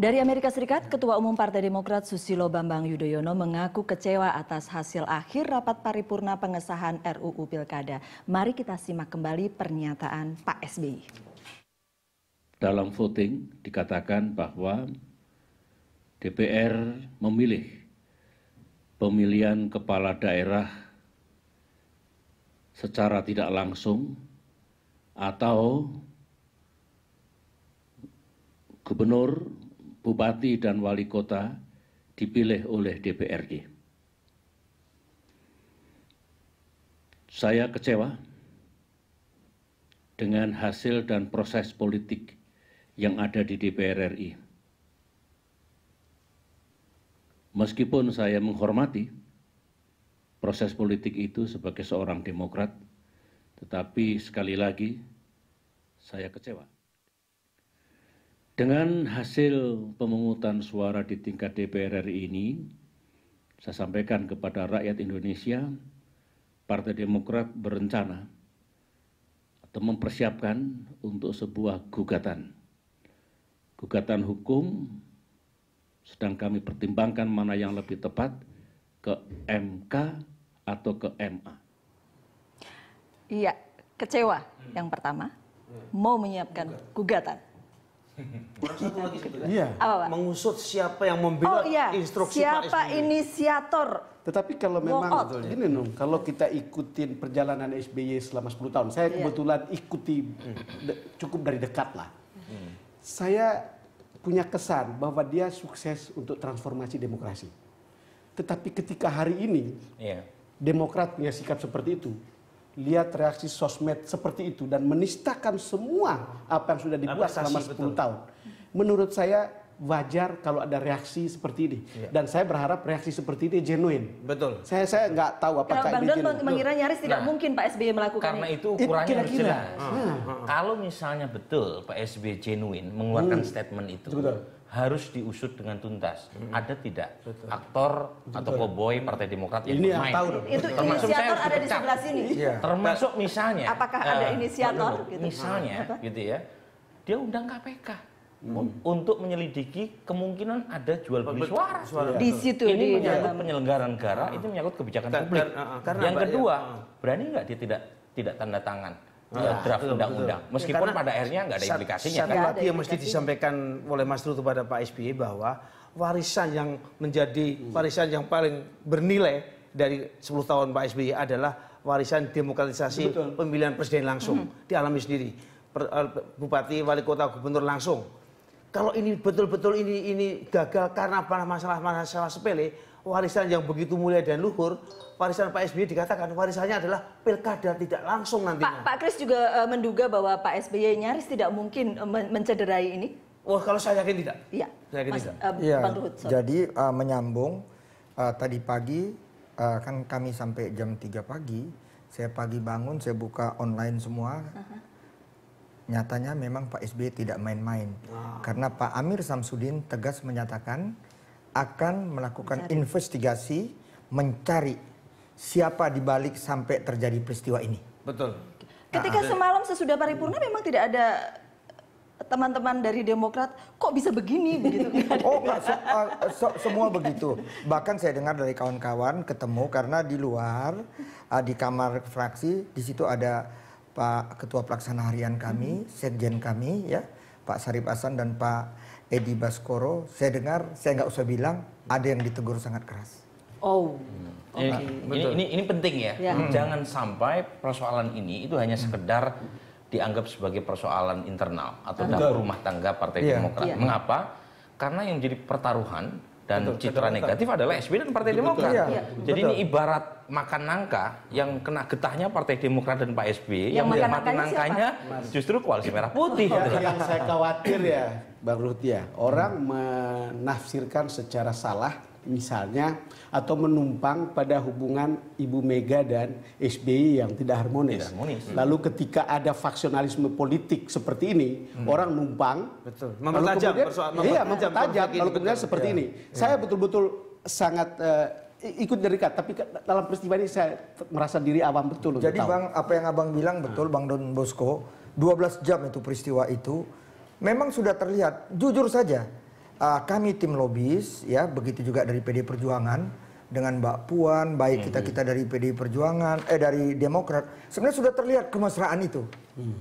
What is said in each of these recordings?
Dari Amerika Serikat, Ketua Umum Partai Demokrat Susilo Bambang Yudhoyono mengaku kecewa atas hasil akhir rapat paripurna pengesahan RUU Pilkada. Mari kita simak kembali pernyataan Pak SBY. Dalam voting dikatakan bahwa DPR memilih pemilihan kepala daerah secara tidak langsung atau gubernur bupati dan wali kota dipilih oleh DPRD. Saya kecewa dengan hasil dan proses politik yang ada di DPR RI. Meskipun saya menghormati proses politik itu sebagai seorang demokrat, tetapi sekali lagi saya kecewa. Dengan hasil pemungutan suara di tingkat DPR RI ini, saya sampaikan kepada rakyat Indonesia, Partai Demokrat berencana atau mempersiapkan untuk sebuah gugatan. Gugatan hukum sedang kami pertimbangkan mana yang lebih tepat ke MK atau ke MA. Iya, kecewa yang pertama, mau menyiapkan gugatan. Kurang satu lagi sebetulnya. Iya. Mengusut siapa yang membela oh, iya. instruksi siapa Pak SBY. inisiator. Tetapi kalau memang gini Nung, kalau kita ikutin perjalanan SBY selama 10 tahun, saya iya. kebetulan ikuti cukup dari dekat lah. Hmm. Saya punya kesan bahwa dia sukses untuk transformasi demokrasi. Tetapi ketika hari ini, iya. Demokrat punya sikap seperti itu, lihat reaksi sosmed seperti itu dan menistakan semua apa yang sudah dibuat Apasasi, selama 10 betul. tahun. Menurut saya wajar kalau ada reaksi seperti ini iya. dan saya berharap reaksi seperti ini genuine. Betul. Saya saya nggak tahu apakah Bang ini Bang mengira nyaris tidak nah, mungkin Pak SBY melakukan karena itu ukurannya It, kira-kira. Hmm. Hmm. Kalau misalnya betul Pak SBY genuine mengeluarkan hmm. statement itu. Betul harus diusut dengan tuntas. Hmm. Ada tidak Betul. aktor Betul. atau koboi Partai Demokrat yang ini bermain? Itu termasuk inisiator saya ada di sebelah sini. Ya. Termasuk misalnya. Apakah ada eh, inisiator? Gitu. Misalnya, Apa? gitu ya. Dia undang KPK hmm. untuk menyelidiki kemungkinan ada jual beli suara. suara. Di situ. Ini di menyangkut penyelenggara negara, ah. itu menyangkut kebijakan publik. uh, yang ya? kedua, ya. berani nggak dia tidak tidak tanda tangan? Iya, ya, draft undang-undang. Meskipun Karena pada akhirnya nggak ada implikasinya. Satu kan? lagi yang mesti disampaikan oleh Mas Ruh kepada Pak SBY bahwa warisan yang menjadi hmm. warisan yang paling bernilai dari 10 tahun Pak SBY adalah warisan demokratisasi Betul. pemilihan presiden langsung hmm. dialami sendiri. Eh, bupati, wali kota, gubernur langsung. Kalau ini betul-betul ini ini gagal karena masalah-masalah sepele, warisan yang begitu mulia dan luhur, warisan Pak SBY dikatakan warisannya adalah pilkada tidak langsung nantinya. Pak, Kris juga uh, menduga bahwa Pak SBY nyaris tidak mungkin eh, men mencederai ini? oh, kalau saya yakin tidak. Iya. Saya yakin Mas, tidak. Uh, ya, jadi uh, menyambung uh, tadi pagi uh, kan kami sampai jam 3 pagi, saya pagi bangun saya buka online semua. Uh -huh. Nyatanya memang Pak SBY tidak main-main. Wow. Ah. Karena Pak Amir Samsudin tegas menyatakan akan melakukan mencari. investigasi mencari siapa dibalik sampai terjadi peristiwa ini. Betul. Ketika semalam sesudah paripurna memang tidak ada eh, teman-teman dari Demokrat kok bisa begini begitu Oh enggak, uh, eh, so, semua begitu. Bahkan saya dengar dari kawan-kawan ketemu karena di luar uh, di kamar fraksi di situ ada Pak Ketua Pelaksana Harian kami, -hmm. Sekjen kami ya, Pak Sarip Hasan dan Pak Edi Baskoro, saya dengar, saya nggak usah bilang, ada yang ditegur sangat keras. Oh, hmm. okay. ini, Betul. ini ini penting ya. ya. Hmm. Jangan sampai persoalan ini itu hanya sekedar dianggap sebagai persoalan internal atau ah. dapur rumah tangga Partai ya. Demokrat. Ya. Mengapa? Karena yang jadi pertaruhan dan betul, citra betul, negatif betul. adalah SBY dan Partai betul, Demokrat. Betul, iya, Jadi betul. ini ibarat makan nangka yang kena getahnya Partai Demokrat dan Pak SBY yang, yang makan nangkanya, siapa? justru koalisi merah putih. Oh, yang saya khawatir ya, Bang Rutia, orang menafsirkan secara salah misalnya atau menumpang pada hubungan Ibu Mega dan SBY yang tidak harmonis. Tidak harmonis. Hmm. Lalu ketika ada faksionalisme politik seperti ini, hmm. orang numpang, betul. Mempertajam lalu kemudian, iya, mempertajam, lalu kemudian betul. seperti ya. ini. Ya. Saya betul-betul sangat uh, ikut kata tapi dalam peristiwa ini saya merasa diri awam betul. Jadi Bang, apa yang Abang bilang betul hmm. Bang Don Bosco, 12 jam itu peristiwa itu memang sudah terlihat, jujur saja uh, kami tim lobis ya begitu juga dari PD Perjuangan dengan Mbak Puan, baik hmm. kita kita dari PD Perjuangan, eh dari Demokrat, sebenarnya sudah terlihat kemesraan itu. Hmm.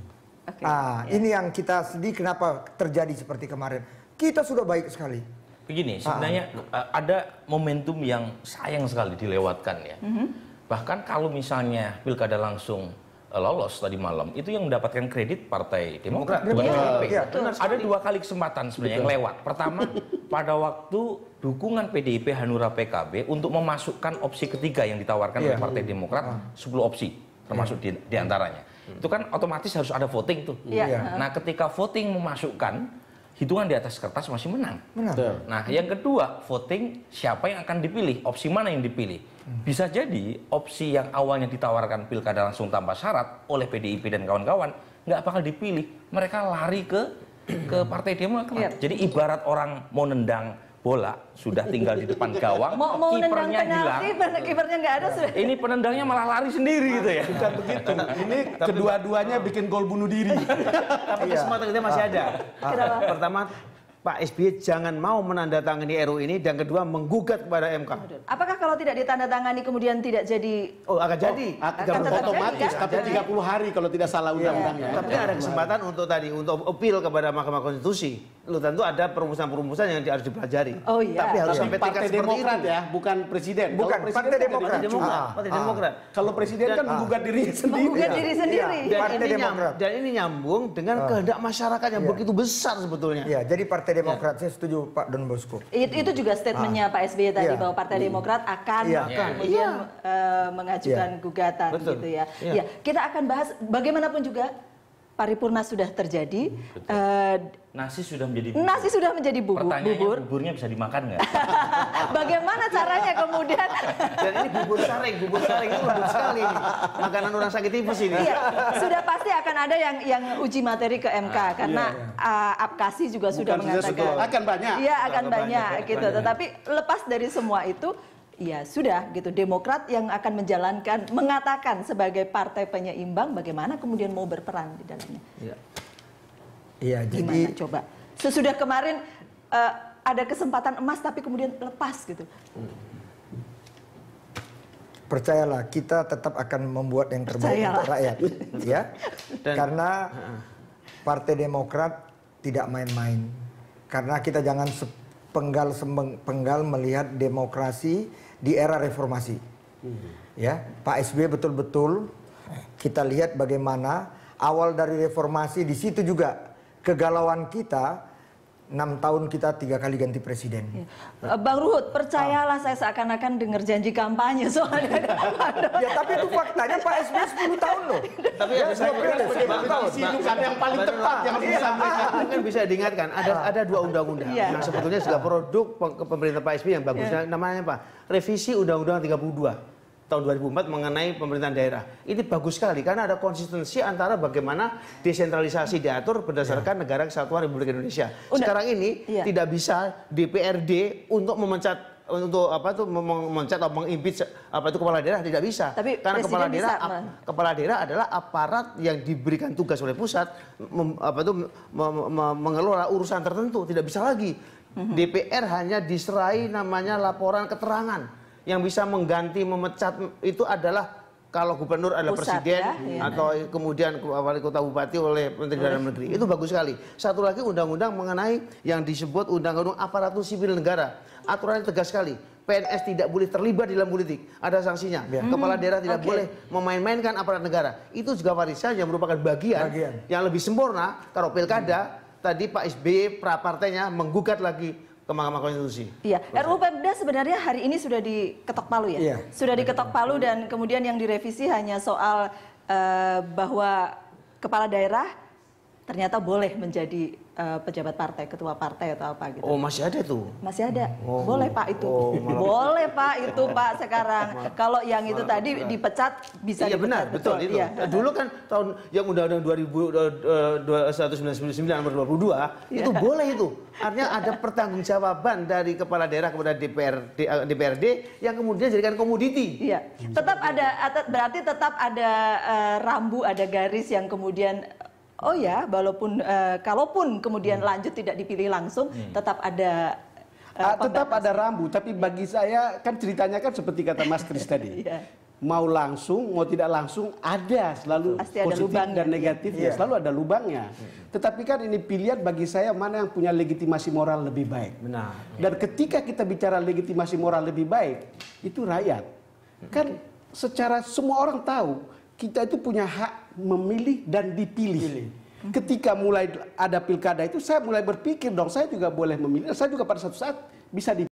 Okay. Ah, yeah. ini yang kita sedih kenapa terjadi seperti kemarin. Kita sudah baik sekali. Begini, ah. sebenarnya ah. ada momentum yang sayang sekali dilewatkan ya. Mm -hmm. Bahkan kalau misalnya pilkada langsung Eh, lolos tadi malam itu yang mendapatkan kredit Partai Demokrat. Ya, ya. Ada dua kali kesempatan sebenarnya yang lewat. Pertama pada waktu dukungan PDIP Hanura PKB untuk memasukkan opsi ketiga yang ditawarkan yeah. oleh Partai Demokrat ah. sepuluh 10 opsi termasuk yeah. di, diantaranya. Hmm. Itu kan otomatis harus ada voting tuh. Yeah. Iya. Nah ketika voting memasukkan hitungan di atas kertas masih menang. Menang. Nah, yang kedua, voting siapa yang akan dipilih, opsi mana yang dipilih. Hmm. Bisa jadi opsi yang awalnya ditawarkan pilkada langsung tanpa syarat oleh PDIP dan kawan-kawan nggak bakal dipilih. Mereka lari ke ke partai Demokrat. Iya. Jadi ibarat orang mau nendang bola sudah tinggal di depan gawang mau, mau kipernya hilang kipernya nggak ada sudah ini penendangnya malah lari sendiri gitu ya bukan begitu ini kedua-duanya bikin gol bunuh diri tapi kesempatan iya. kita masih ada ah, ah. pertama Pak SBY jangan mau menandatangani RU ini dan kedua menggugat kepada MK. Apakah kalau tidak ditandatangani kemudian tidak jadi Oh, akan jadi. Oh, akan, akan otomatis tapi kan? 30 hari kalau tidak salah iya, undang-undangnya. Yeah. Tapi kan ada kesempatan untuk tadi untuk appeal kepada Mahkamah Konstitusi lo tentu ada perumusan-perumusan yang harus dipelajari. Oh iya. Tapi harus sampai tingkat partai Demokrat ya, bukan presiden. Bukan presiden partai, kan demokrat. Demokrat. Ah, ah. partai ah. Demokrat. Kalau presiden kan dan, kan menggugat ah. diri sendiri. Menggugat diri iya. sendiri. Iya. Dan, partai ini Demokrat. Nyambung, dan ini nyambung dengan ah. kehendak masyarakat yang iya. begitu besar sebetulnya. Iya, jadi Partai iya. Demokrat iya. saya setuju Pak Don Bosco. It, itu juga statementnya ah. Pak SBY tadi iya. bahwa Partai iya. Demokrat akan iya. kemudian iya. Uh, mengajukan iya. gugatan Betul. gitu ya. Iya. Ya, kita akan bahas bagaimanapun juga paripurna sudah terjadi. Hmm, betul. Uh, nasi sudah menjadi bubur. Nasi sudah menjadi bubur. Pertanyaannya bubur. buburnya bisa dimakan nggak? Bagaimana caranya kemudian? Dan ini bubur saring, bubur saring itu lembut sekali. Makanan orang sakit tipes ini. Iya, sudah pasti akan ada yang yang uji materi ke MK ah, karena iya, iya. Uh, Apkasi juga Bukan sudah mengatakan. Akan banyak. Iya, akan banyak, banyak gitu. Banyak. Tetapi lepas dari semua itu ya sudah gitu Demokrat yang akan menjalankan mengatakan sebagai partai penyeimbang bagaimana kemudian mau berperan di dalamnya. Ya. Iya. Iya, jadi coba sesudah kemarin uh, ada kesempatan emas tapi kemudian lepas gitu. Percayalah kita tetap akan membuat yang terbaik Percayalah. untuk rakyat ya. Dan, Karena Partai Demokrat tidak main-main. Karena kita jangan penggal penggal melihat demokrasi di era reformasi. Hmm. Ya, Pak SBY betul-betul kita lihat bagaimana awal dari reformasi di situ juga kegalauan kita enam tahun kita tiga kali ganti presiden. Ya. Bang Ruhut, percayalah ah. saya seakan-akan dengar janji kampanye soalnya. ya tapi itu faktanya Pak SBY 10 tahun loh. tapi ya, saya kira tahun. yang paling tepat yang bisa Kan bisa diingatkan, ada ah. ada dua undang-undang iya. yang sebetulnya sudah produk pemerintah Pak SBY yang bagusnya iya. namanya apa? Revisi Undang-Undang 32 tahun 2004 mengenai pemerintahan daerah. Ini bagus sekali karena ada konsistensi antara bagaimana desentralisasi diatur berdasarkan ya. negara kesatuan Republik Indonesia. Udah. Sekarang ini ya. tidak bisa DPRD untuk memecat untuk apa tuh memecat atau mengimpit apa itu kepala daerah tidak bisa. Tapi karena Presiden kepala daerah bisa, kepala daerah adalah aparat yang diberikan tugas oleh pusat mem, apa tuh mem, mem, mengelola urusan tertentu, tidak bisa lagi. Mhm. DPR hanya diserai namanya laporan keterangan yang bisa mengganti memecat itu adalah kalau gubernur adalah Pusat, presiden ya? Iya. atau kemudian wali kota bupati oleh menteri dalam negeri itu bagus sekali satu lagi undang-undang mengenai yang disebut undang-undang aparatur sipil negara aturannya tegas sekali PNS tidak boleh terlibat di dalam politik ada sanksinya ya. kepala hmm, daerah tidak okay. boleh memain-mainkan aparat negara itu juga warisan yang merupakan bagian, bagian. yang lebih sempurna kalau pilkada hmm. tadi Pak SBY pra partainya menggugat lagi ke Mahkamah Konstitusi. Iya, RUU Pemda sebenarnya hari ini sudah diketok palu ya. Iya. Sudah diketok palu dan kemudian yang direvisi hanya soal uh, bahwa kepala daerah ternyata boleh menjadi uh, pejabat partai, ketua partai atau apa gitu. Oh, masih ada tuh. Masih ada. Oh. Boleh Pak itu. Oh, boleh Pak itu Pak sekarang. Kalau yang itu itu tadi dipecat bisa Iya benar, betul, betul itu. Iya. Nah, dulu kan tahun yang Undang-Undang 2199 eh, eh, nomor 22 iya. itu boleh itu. Artinya ada pertanggungjawaban dari kepala daerah kepada DPRD DPRD yang kemudian jadikan komoditi. Iya. Tetap ada berarti tetap ada uh, rambu, ada garis yang kemudian oh ya walaupun uh, kalaupun kemudian hmm. lanjut tidak dipilih langsung hmm. tetap ada uh, tetap ada rambu tapi iya. bagi saya kan ceritanya kan seperti kata Mas Kris tadi yeah. mau langsung mau tidak langsung ada selalu Pasti positif ada lubang, dan negatifnya ya selalu ada lubangnya hmm. tetapi kan ini pilihan bagi saya mana yang punya legitimasi moral lebih baik benar dan ketika kita bicara legitimasi moral lebih baik itu rakyat kan hmm. secara semua orang tahu kita itu punya hak memilih dan dipilih. Pilih. Ketika mulai ada pilkada itu saya mulai berpikir dong saya juga boleh memilih. Saya juga pada satu saat bisa dipilih.